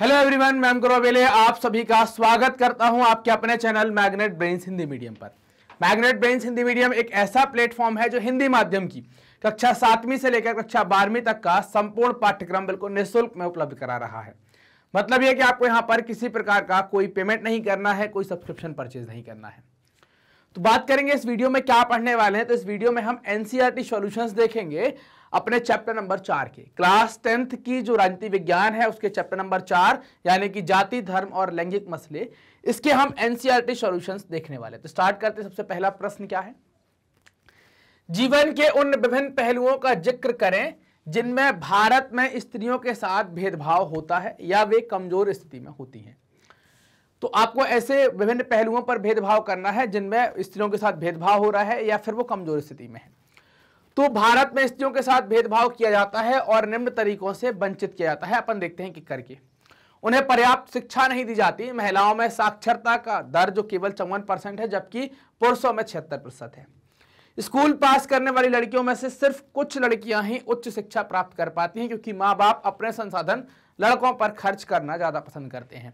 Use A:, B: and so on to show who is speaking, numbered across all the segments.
A: hello everyone ma'am गुरोबेले आप सभी का स्वागत करता हूं आपके अपने channel magnet brains Hindi medium पर मैग्नेट ब्रेन्स हिंदी मीडियम एक ऐसा प्लेटफॉर्म है जो हिंदी माध्यम की कक्षा सातवीं से लेकर कक्षा बारहवीं तक का संपूर्ण पाठ्यक्रम बिल्कुल निःशुल्क में उपलब्ध करा रहा है मतलब यह कि आपको यहाँ पर किसी प्रकार का कोई पेमेंट नहीं करना है कोई सब्सक्रिप्शन परचेज नहीं करना है तो बात करेंगे इस वीडियो में क्या पढ़ने वाले हैं तो इस वीडियो में हम एनसीईआरटी सॉल्यूशंस e देखेंगे अपने चैप्टर नंबर चार के क्लास टेंथ की जो राजनीति विज्ञान है उसके चैप्टर नंबर चार यानी कि जाति धर्म और लैंगिक मसले इसके हम एनसीईआरटी सॉल्यूशंस e देखने वाले तो स्टार्ट करते सबसे पहला प्रश्न क्या है जीवन के उन विभिन्न पहलुओं का जिक्र करें जिनमें भारत में स्त्रियों के साथ भेदभाव होता है या वे कमजोर स्थिति में होती हैं तो आपको ऐसे विभिन्न पहलुओं पर भेदभाव करना है जिनमें स्त्रियों के साथ भेदभाव हो रहा है या फिर वो कमजोर स्थिति में है तो भारत में स्त्रियों के साथ भेदभाव किया जाता है और निम्न तरीकों से वंचित किया जाता है अपन देखते हैं कि करके उन्हें पर्याप्त शिक्षा नहीं दी जाती महिलाओं में साक्षरता का दर जो केवल चौवन परसेंट है जबकि पुरुषों में छिहत्तर प्रतिशत है स्कूल पास करने वाली लड़कियों में से सिर्फ कुछ लड़कियां ही उच्च शिक्षा प्राप्त कर पाती हैं क्योंकि माँ बाप अपने संसाधन लड़कों पर खर्च करना ज़्यादा पसंद करते हैं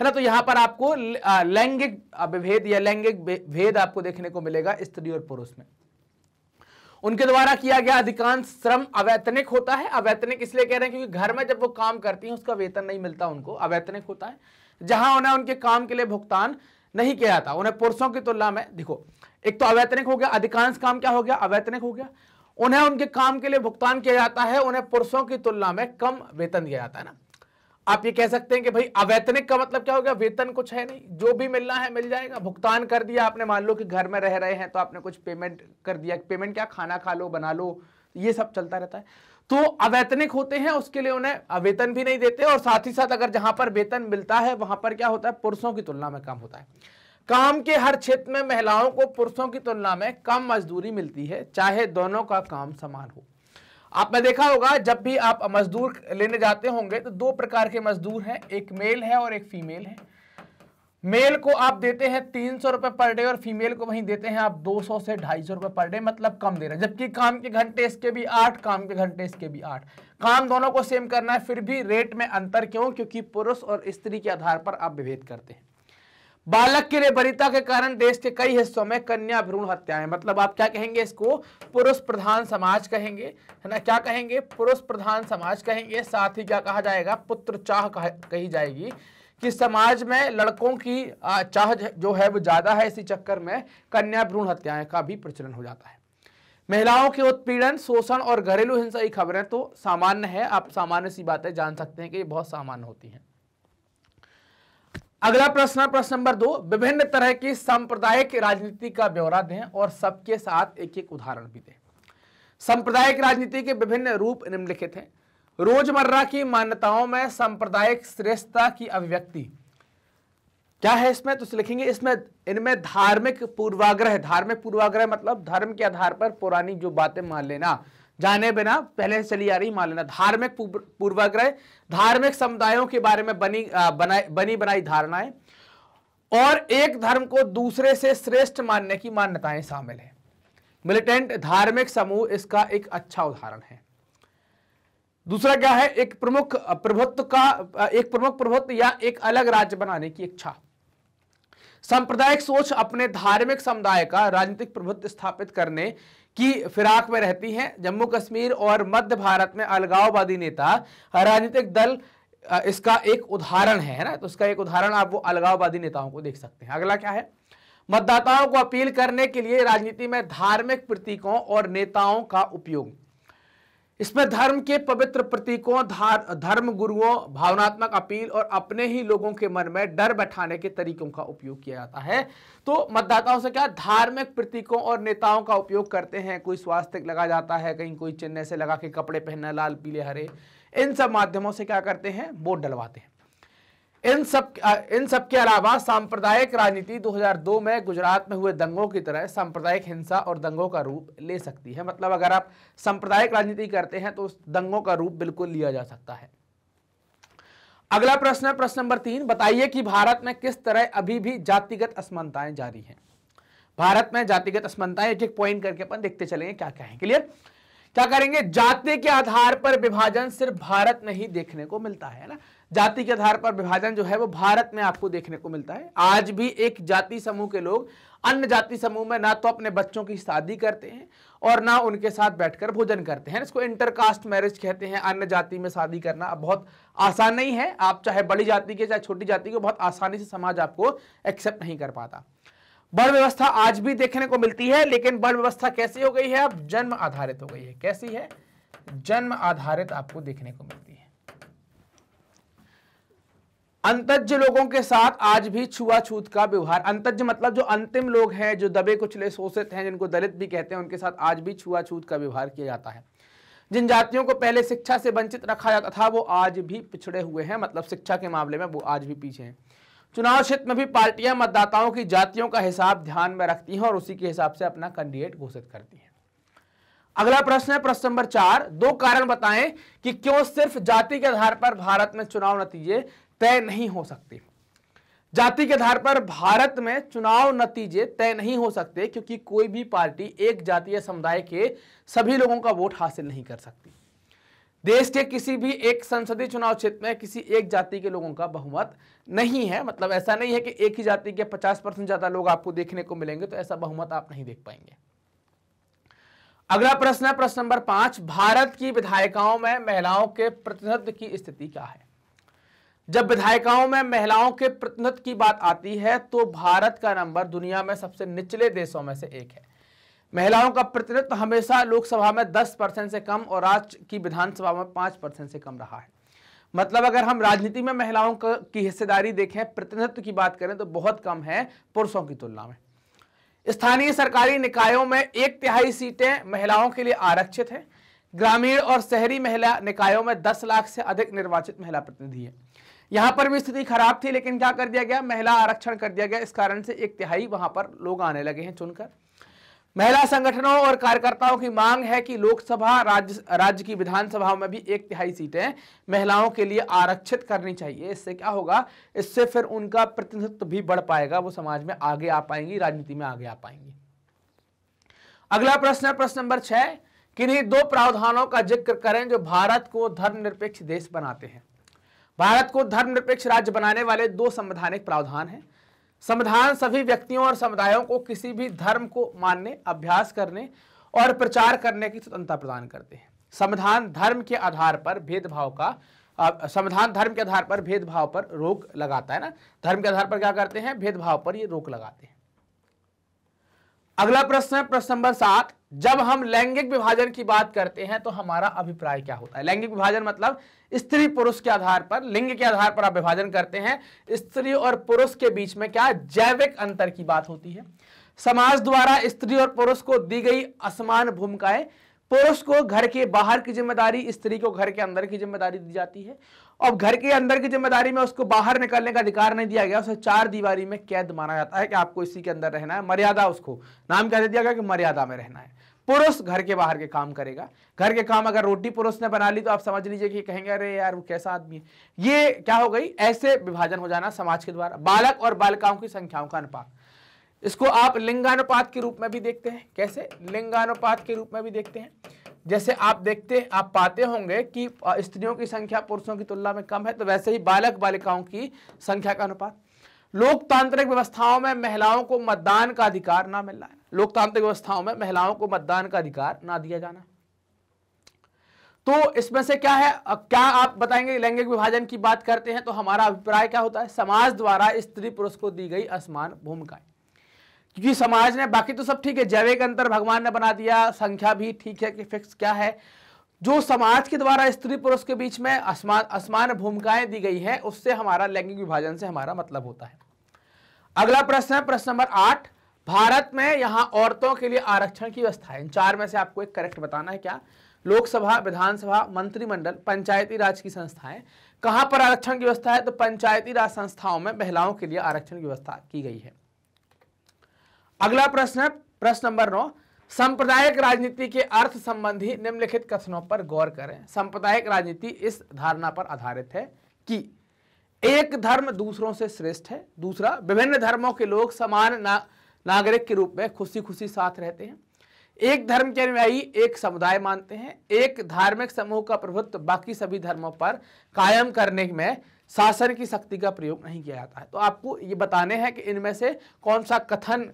A: है ना तो यहाँ पर आपको लैंगिक विभेद या लैंगिक भेद आपको देखने को मिलेगा स्त्री और पुरुष में उनके द्वारा किया गया अधिकांश श्रम अवैतनिक होता है अवैतनिक इसलिए कह रहे हैं क्योंकि घर में जब वो काम करती हैं उसका वेतन नहीं मिलता उनको अवैतनिक होता है जहां उन्हें उनके काम के लिए भुगतान नहीं किया जाता उन्हें पुरुषों की तुलना में देखो एक तो अवैतनिक हो गया अधिकांश काम क्या हो गया अवैतनिक हो गया उन्हें उनके काम के लिए भुगतान किया जाता है उन्हें पुरुषों की तुलना में कम वेतन दिया जाता है ना आप ये कह सकते हैं कि भाई अवैतनिक का मतलब क्या हो गया वेतन कुछ है नहीं जो भी मिलना है मिल जाएगा भुगतान कर दिया आपने मान लो कि घर में रह रहे हैं तो आपने कुछ पेमेंट कर दिया पेमेंट क्या खाना खा लो बना लो ये सब चलता रहता है तो अवैतनिक होते हैं उसके लिए उन्हें वेतन भी नहीं देते और साथ ही साथ अगर जहां पर वेतन मिलता है वहां पर क्या होता है पुरुषों की तुलना में कम होता है काम के हर क्षेत्र में महिलाओं को पुरुषों की तुलना में कम मजदूरी मिलती है चाहे दोनों का काम समान हो आपने देखा होगा जब भी आप मजदूर लेने जाते होंगे तो दो प्रकार के मजदूर हैं एक मेल है और एक फीमेल है मेल को आप देते हैं तीन सौ रुपये पर डे और फीमेल को वहीं देते हैं आप दो सौ से ढाई सौ रुपये पर डे मतलब कम दे रहे हैं जबकि काम के घंटे इसके भी आठ काम के घंटे इसके भी आठ काम दोनों को सेम करना है फिर भी रेट में अंतर क्यों क्योंकि पुरुष और स्त्री के आधार पर आप विभेद करते हैं बालक की बरिता के कारण देश के कई हिस्सों में कन्या भ्रूण हत्याएं मतलब आप क्या कहेंगे इसको पुरुष प्रधान समाज कहेंगे है ना क्या कहेंगे पुरुष प्रधान समाज कहेंगे साथ ही क्या कहा जाएगा पुत्र चाह कही जाएगी कि समाज में लड़कों की चाह जो है वो ज्यादा है इसी चक्कर में कन्या भ्रूण हत्याएं का भी प्रचलन हो जाता है महिलाओं के उत्पीड़न शोषण और घरेलू हिंसा की खबरें तो सामान्य है आप सामान्य सी बातें जान सकते हैं कि ये बहुत सामान्य होती हैं अगला प्रश्न प्रश्न नंबर दो विभिन्न तरह की सांप्रदायिक राजनीति का ब्यौरा दें और सबके साथ एक एक उदाहरण भी दें सांप्रदायिक राजनीति के विभिन्न रूप निम्नलिखित हैं रोजमर्रा की मान्यताओं में सांप्रदायिक श्रेष्ठता की अभिव्यक्ति क्या है इसमें तो लिखेंगे इसमें इनमें धार्मिक पूर्वाग्रह धार्मिक पूर्वाग्रह मतलब धर्म के आधार पर पुरानी जो बातें मान लेना जाने बिना पहले से चली आ रही मान लेना धार्मिक पूर्वाग्रह धार्मिक समुदायों के बारे में बनी बनाई बनी बनाई धारणाएं और एक धर्म को दूसरे से श्रेष्ठ मानने की मान्यताएं शामिल है मिलिटेंट धार्मिक समूह इसका एक अच्छा उदाहरण है दूसरा क्या है एक प्रमुख प्रभुत्व का एक प्रमुख प्रभुत्व या एक अलग राज्य बनाने की इच्छा सांप्रदायिक सोच अपने धार्मिक समुदाय का राजनीतिक प्रभुत्व स्थापित करने की फिराक में रहती हैं जम्मू कश्मीर और मध्य भारत में अलगाववादी नेता राजनीतिक दल इसका एक उदाहरण है ना तो इसका एक उदाहरण आप वो अलगाववादी नेताओं को देख सकते हैं अगला क्या है मतदाताओं को अपील करने के लिए राजनीति में धार्मिक प्रतीकों और नेताओं का उपयोग इसमें धर्म के पवित्र प्रतीकों धार, धर्म गुरुओं भावनात्मक अपील और अपने ही लोगों के मन में डर बैठाने के तरीकों का उपयोग किया जाता है तो मतदाताओं से क्या धार्मिक प्रतीकों और नेताओं का उपयोग करते हैं कोई स्वास्थ्य लगा जाता है कहीं कोई चिन्ह से लगा के कपड़े पहनना लाल पीले हरे इन सब माध्यमों से क्या करते हैं वोट डलवाते हैं इन सब इन सब के अलावा सांप्रदायिक राजनीति 2002 में गुजरात में हुए दंगों की तरह सांप्रदायिक हिंसा और दंगों का रूप ले सकती है मतलब अगर आप सांप्रदायिक राजनीति करते हैं तो उस दंगों का रूप बिल्कुल लिया जा सकता है अगला प्रश्न है प्रश्न नंबर तीन बताइए कि भारत में किस तरह अभी भी जातिगत असमानताएं जारी हैं भारत में जातिगत असमानताएं एक एक पॉइंट करके अपन देखते चलेंगे क्या क्या है क्लियर क्या करेंगे जाति के आधार पर विभाजन सिर्फ भारत में ही देखने को मिलता है ना जाति के आधार पर विभाजन जो है वो भारत में आपको देखने को मिलता है आज भी एक जाति समूह के लोग अन्य जाति समूह में ना तो अपने बच्चों की शादी करते हैं और ना उनके साथ बैठकर भोजन करते हैं इसको इंटरकास्ट मैरिज कहते हैं अन्य जाति में शादी करना बहुत आसान नहीं है आप चाहे बड़ी जाति के चाहे छोटी जाति के बहुत आसानी से समाज आपको एक्सेप्ट नहीं कर पाता बल व्यवस्था आज भी देखने को मिलती है लेकिन बल व्यवस्था कैसी हो गई है अब जन्म आधारित हो गई है कैसी है जन्म आधारित आपको देखने को मिलती है अंतज लोगों के साथ आज भी छुआछूत का व्यवहार अंतज मतलब जो अंतिम लोग हैं जो दबे कुचले शोषित हैं जिनको दलित भी कहते हैं उनके साथ आज भी छुआछूत का व्यवहार किया जाता है जिन जातियों को पहले शिक्षा से वंचित रखा जाता था वो आज भी पिछड़े हुए हैं मतलब शिक्षा के मामले में वो आज भी पीछे हैं चुनाव क्षेत्र में भी पार्टियां मतदाताओं की जातियों का हिसाब ध्यान में रखती हैं और उसी के हिसाब से अपना कैंडिडेट घोषित करती हैं अगला प्रश्न है प्रश्न नंबर चार दो कारण बताएं कि क्यों सिर्फ जाति के आधार पर भारत में चुनाव नतीजे तय नहीं हो सकते जाति के आधार पर भारत में चुनाव नतीजे तय नहीं हो सकते क्योंकि कोई भी पार्टी एक जातीय समुदाय के सभी लोगों का वोट हासिल नहीं कर सकती देश के किसी भी एक संसदीय चुनाव क्षेत्र में किसी एक जाति के लोगों का बहुमत नहीं है मतलब ऐसा नहीं है कि एक ही जाति के 50 परसेंट ज्यादा लोग आपको देखने को मिलेंगे तो ऐसा बहुमत आप नहीं देख पाएंगे अगला प्रश्न है प्रश्न नंबर पांच भारत की विधायिकाओं में महिलाओं के प्रतिनिधित्व की स्थिति क्या है जब विधायिकाओं में महिलाओं के प्रतिनिधित्व की बात आती है तो भारत का नंबर दुनिया में सबसे निचले देशों में से एक है महिलाओं का प्रतिनिधित्व हमेशा लोकसभा में 10 परसेंट से कम और राज्य की विधानसभा में 5 परसेंट से कम रहा है मतलब अगर हम राजनीति में महिलाओं की हिस्सेदारी देखें प्रतिनिधित्व की बात करें तो बहुत कम है पुरुषों की तुलना में स्थानीय सरकारी निकायों में एक तिहाई सीटें महिलाओं के लिए आरक्षित हैं ग्रामीण और शहरी महिला निकायों में दस लाख से अधिक निर्वाचित महिला प्रतिनिधि है यहां पर भी स्थिति खराब थी लेकिन क्या कर दिया गया महिला आरक्षण कर दिया गया इस कारण से एक तिहाई वहां पर लोग आने लगे हैं चुनकर महिला संगठनों और कार्यकर्ताओं की मांग है कि लोकसभा राज्य राज्य की विधानसभाओं में भी एक तिहाई सीटें महिलाओं के लिए आरक्षित करनी चाहिए इससे क्या होगा इससे फिर उनका प्रतिनिधित्व भी बढ़ पाएगा वो समाज में आगे आ पाएंगी राजनीति में आगे आ पाएंगी अगला प्रश्न है प्रश्न नंबर छह किन्हीं दो प्रावधानों का जिक्र करें जो भारत को धर्मनिरपेक्ष देश बनाते हैं भारत को धर्मनिरपेक्ष राज्य बनाने वाले दो संवैधानिक प्रावधान हैं संविधान सभी व्यक्तियों और समुदायों को किसी भी धर्म को मानने अभ्यास करने और प्रचार करने की स्वतंत्रता प्रदान करते हैं संविधान धर्म के आधार पर भेदभाव का संविधान धर्म के आधार पर भेदभाव पर रोक लगाता है ना धर्म के आधार पर क्या करते हैं भेदभाव पर ये रोक लगाते हैं अगला प्रश्न है प्रश्न नंबर सात जब हम लैंगिक विभाजन की बात करते हैं तो हमारा अभिप्राय क्या होता है लैंगिक विभाजन मतलब स्त्री पुरुष के आधार पर लिंग के आधार पर आप विभाजन करते हैं स्त्री और पुरुष के बीच में क्या जैविक अंतर की बात होती है समाज द्वारा स्त्री और पुरुष को दी गई असमान भूमिकाएं पुरुष को घर के बाहर की जिम्मेदारी स्त्री को घर के अंदर की जिम्मेदारी दी जाती है और घर के अंदर की जिम्मेदारी में उसको बाहर निकलने का अधिकार नहीं दिया गया उसे चार दीवारी में कैद माना जाता है कि आपको इसी के अंदर रहना है मर्यादा उसको नाम क्या दे दिया गया कि मर्यादा में रहना है पुरुष घर के बाहर के काम करेगा घर के काम अगर रोटी पुरुष ने बना ली तो आप समझ लीजिए कि कहेंगे अरे यार वो कैसा आदमी है ये क्या हो गई ऐसे विभाजन हो जाना समाज के द्वारा बालक और बालिकाओं की संख्याओं का अनुपात इसको आप लिंगानुपात के रूप में भी देखते हैं कैसे लिंगानुपात के रूप में भी देखते हैं जैसे आप देखते आप पाते होंगे कि स्त्रियों की संख्या पुरुषों की तुलना में कम है तो वैसे ही बालक बालिकाओं की संख्या का अनुपात लोकतांत्रिक व्यवस्थाओं में महिलाओं को मतदान का अधिकार ना मिलना है लोकतांत्रिक व्यवस्थाओं में महिलाओं को मतदान का अधिकार ना दिया जाना तो इसमें से क्या है क्या आप बताएंगे लैंगिक विभाजन की बात करते हैं तो हमारा अभिप्राय क्या होता है समाज द्वारा स्त्री पुरुष को दी गई असमान भूमिकाएं क्योंकि समाज ने बाकी तो सब ठीक है जैविक अंतर भगवान ने बना दिया संख्या भी ठीक है कि फिक्स क्या है जो समाज के द्वारा स्त्री पुरुष के बीच में असमान असमान भूमिकाएं दी गई हैं उससे हमारा लैंगिक विभाजन से हमारा मतलब होता है अगला प्रश्न है प्रश्न नंबर आठ भारत में यहाँ औरतों के लिए आरक्षण की व्यवस्था है इन चार में से आपको एक करेक्ट बताना है क्या लोकसभा विधानसभा मंत्रिमंडल पंचायती राज की संस्थाएं कहाँ पर आरक्षण की व्यवस्था है तो पंचायती राज संस्थाओं में महिलाओं के लिए आरक्षण की व्यवस्था की गई है अगला प्रश्न है प्रश्न नंबर नौ सांप्रदायिक राजनीति के अर्थ संबंधी निम्नलिखित कथनों पर गौर करें सांप्रदायिक राजनीति इस धारणा पर आधारित है कि एक धर्म दूसरों से श्रेष्ठ है दूसरा विभिन्न धर्मों के लोग समान ना, नागरिक के रूप में खुशी खुशी साथ रहते हैं एक धर्म के अनुयायी एक समुदाय मानते हैं एक धार्मिक समूह का प्रभुत्व बाकी सभी धर्मों पर कायम करने में शासन की शक्ति का प्रयोग नहीं किया जाता है तो आपको ये बताने हैं कि इनमें से कौन सा कथन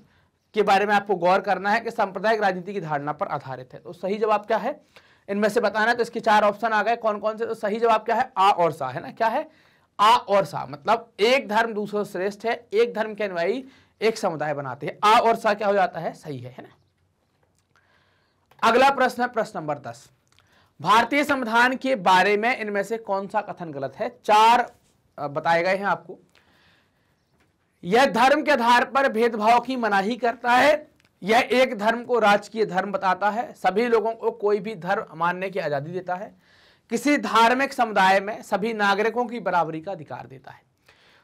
A: के बारे में आपको गौर करना है कि सांप्रदायिक राजनीति की धारणा पर आधारित है तो सही जवाब क्या है इनमें से बताना है तो इसके चार ऑप्शन आ गए कौन कौन से तो सही जवाब क्या है आ और सा है ना क्या है आ और सा मतलब एक धर्म दूसरा श्रेष्ठ है एक धर्म के अनुयायी एक समुदाय बनाते हैं आ और सा क्या हो जाता है सही है है ना अगला प्रश्न है प्रश्न नंबर दस भारतीय संविधान के बारे में इनमें से कौन सा कथन गलत है चार बताए गए हैं आपको यह धर्म के आधार पर भेदभाव की मनाही करता है यह एक धर्म को राजकीय धर्म बताता है सभी लोगों को कोई भी धर्म मानने की आज़ादी देता है किसी धार्मिक समुदाय में सभी नागरिकों की बराबरी का अधिकार देता है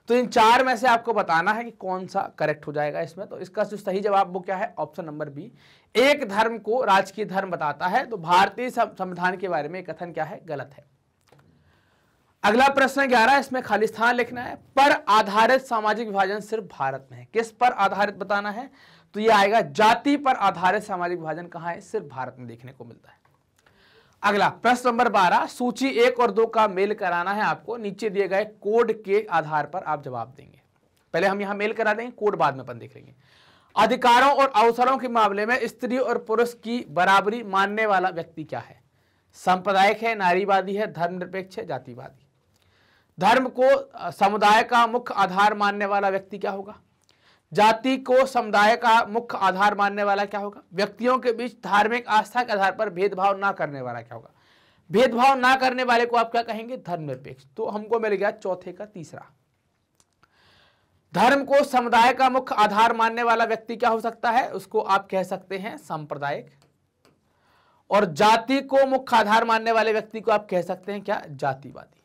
A: तो इन चार में से आपको बताना है कि कौन सा करेक्ट हो जाएगा इसमें तो इसका जो सही जवाब वो क्या है ऑप्शन नंबर बी एक धर्म को राजकीय धर्म बताता है तो भारतीय संविधान के बारे में कथन क्या है गलत है अगला प्रश्न ग्यारह इसमें खालिस्तान लिखना है पर आधारित सामाजिक विभाजन सिर्फ भारत में है किस पर आधारित बताना है तो ये आएगा जाति पर आधारित सामाजिक विभाजन कहाँ है सिर्फ भारत में देखने को मिलता है अगला प्रश्न नंबर बारह सूची एक और दो का मेल कराना है आपको नीचे दिए गए कोड के आधार पर आप जवाब देंगे पहले हम यहां मेल करा देंगे कोड बाद में अपन देख लेंगे अधिकारों और अवसरों के मामले में स्त्री और पुरुष की बराबरी मानने वाला व्यक्ति क्या है सांप्रदायिक है नारीवादी है धर्मनिरपेक्ष है जातिवादी धर्म को समुदाय का मुख्य आधार मानने वाला व्यक्ति क्या होगा जाति को समुदाय का मुख्य आधार मानने वाला क्या होगा व्यक्तियों के बीच धार्मिक आस्था के आधार पर भेदभाव ना करने वाला क्या होगा भेदभाव ना करने वाले को आप क्या कहेंगे धर्मनिरपेक्ष तो हमको मिल गया चौथे का तीसरा धर्म को समुदाय का मुख्य आधार मानने वाला व्यक्ति क्या हो सकता है उसको आप कह सकते हैं सांप्रदायिक और जाति को मुख्य आधार मानने वाले व्यक्ति को आप कह सकते हैं क्या जातिवादी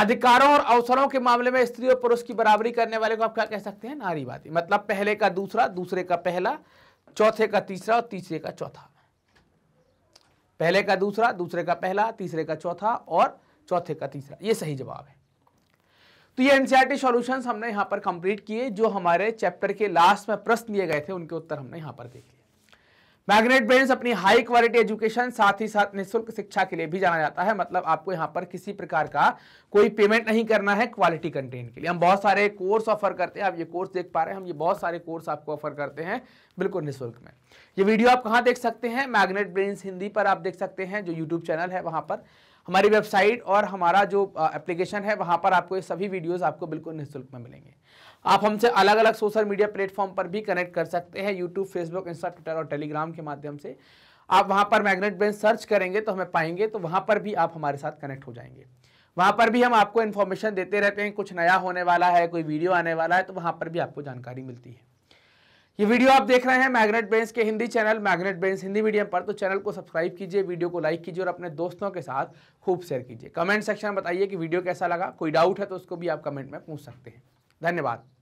A: अधिकारों और अवसरों के मामले में स्त्री और पुरुष की बराबरी करने वाले को आप क्या कह सकते हैं नारीवादी मतलब पहले का दूसरा दूसरे का पहला चौथे का तीसरा और तीसरे का चौथा पहले का दूसरा दूसरे का पहला तीसरे का चौथा और चौथे का तीसरा ये सही जवाब है तो ये एनसीईआरटी सॉल्यूशंस e हमने यहाँ पर कंप्लीट किए जो हमारे चैप्टर के लास्ट में प्रश्न दिए गए थे उनके उत्तर हमने यहाँ पर देख लिए मैग्नेट ब्रेंड्स अपनी हाई क्वालिटी एजुकेशन साथ ही साथ निःशुल्क शिक्षा के लिए भी जाना जाता है मतलब आपको यहाँ पर किसी प्रकार का कोई पेमेंट नहीं करना है क्वालिटी कंटेंट के लिए हम बहुत सारे कोर्स ऑफर करते हैं आप ये कोर्स देख पा रहे हैं हम ये बहुत सारे कोर्स आपको ऑफर करते हैं बिल्कुल निःशुल्क में ये वीडियो आप कहाँ देख सकते हैं मैग्नेट ब्रेंस हिंदी पर आप देख सकते हैं जो यूट्यूब चैनल है वहाँ पर हमारी वेबसाइट और हमारा जो एप्लीकेशन है वहाँ पर आपको ये सभी वीडियोज़ आपको बिल्कुल निःशुल्क में मिलेंगे आप हमसे अलग अलग सोशल मीडिया प्लेटफॉर्म पर भी कनेक्ट कर सकते हैं यूट्यूब फेसबुक इंस्टा ट्विटर और टेलीग्राम के माध्यम से आप वहाँ पर मैग्नेट बेंच सर्च करेंगे तो हमें पाएंगे तो वहाँ पर भी आप हमारे साथ कनेक्ट हो जाएंगे वहाँ पर भी हम आपको इन्फॉर्मेशन देते रहते हैं कुछ नया होने वाला है कोई वीडियो आने वाला है तो वहाँ पर भी आपको जानकारी मिलती है ये वीडियो आप देख रहे हैं मैग्नेट बेंस के Hindi channel magnet brains Hindi medium पर तो चैनल को सब्सक्राइब कीजिए वीडियो को लाइक कीजिए और अपने दोस्तों के साथ खूब शेयर कीजिए कमेंट सेक्शन में बताइए कि वीडियो कैसा लगा कोई डाउट है तो उसको भी आप कमेंट में पूछ सकते हैं धन्यवाद